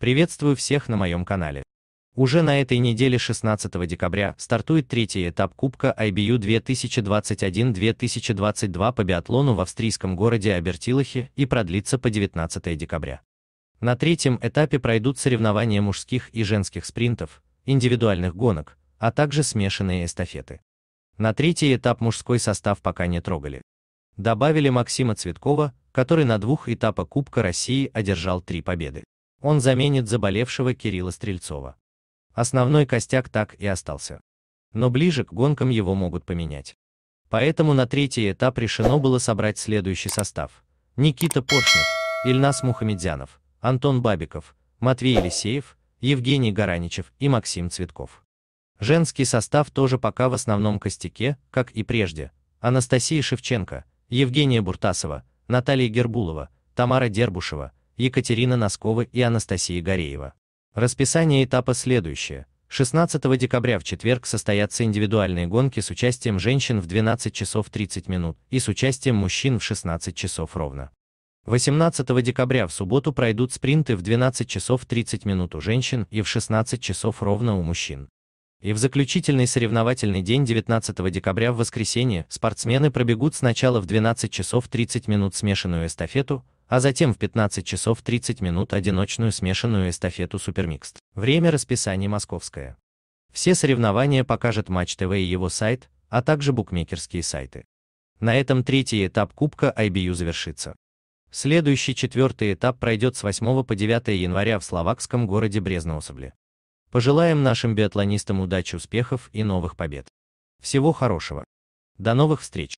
Приветствую всех на моем канале. Уже на этой неделе 16 декабря стартует третий этап Кубка IBU 2021-2022 по биатлону в австрийском городе Абертилахе и продлится по 19 декабря. На третьем этапе пройдут соревнования мужских и женских спринтов, индивидуальных гонок, а также смешанные эстафеты. На третий этап мужской состав пока не трогали. Добавили Максима Цветкова, который на двух этапах Кубка России одержал три победы. Он заменит заболевшего Кирилла Стрельцова. Основной костяк так и остался. Но ближе к гонкам его могут поменять. Поэтому на третий этап решено было собрать следующий состав. Никита Поршнев, Ильнас Мухамедзянов, Антон Бабиков, Матвей Елисеев, Евгений Гараничев и Максим Цветков. Женский состав тоже пока в основном костяке, как и прежде. Анастасия Шевченко, Евгения Буртасова, Наталья Гербулова, Тамара Дербушева, Екатерина Носкова и Анастасия Гореева. Расписание этапа следующее. 16 декабря в четверг состоятся индивидуальные гонки с участием женщин в 12 часов 30 минут и с участием мужчин в 16 часов ровно. 18 декабря в субботу пройдут спринты в 12 часов 30 минут у женщин и в 16 часов ровно у мужчин. И в заключительный соревновательный день 19 декабря в воскресенье спортсмены пробегут сначала в 12 часов 30 минут смешанную эстафету, а затем в 15 часов 30 минут одиночную смешанную эстафету «Супермикст». Время расписания московское. Все соревнования покажет Матч ТВ и его сайт, а также букмекерские сайты. На этом третий этап Кубка IBU завершится. Следующий четвертый этап пройдет с 8 по 9 января в словакском городе Брезноусобле. Пожелаем нашим биатлонистам удачи, успехов и новых побед. Всего хорошего. До новых встреч.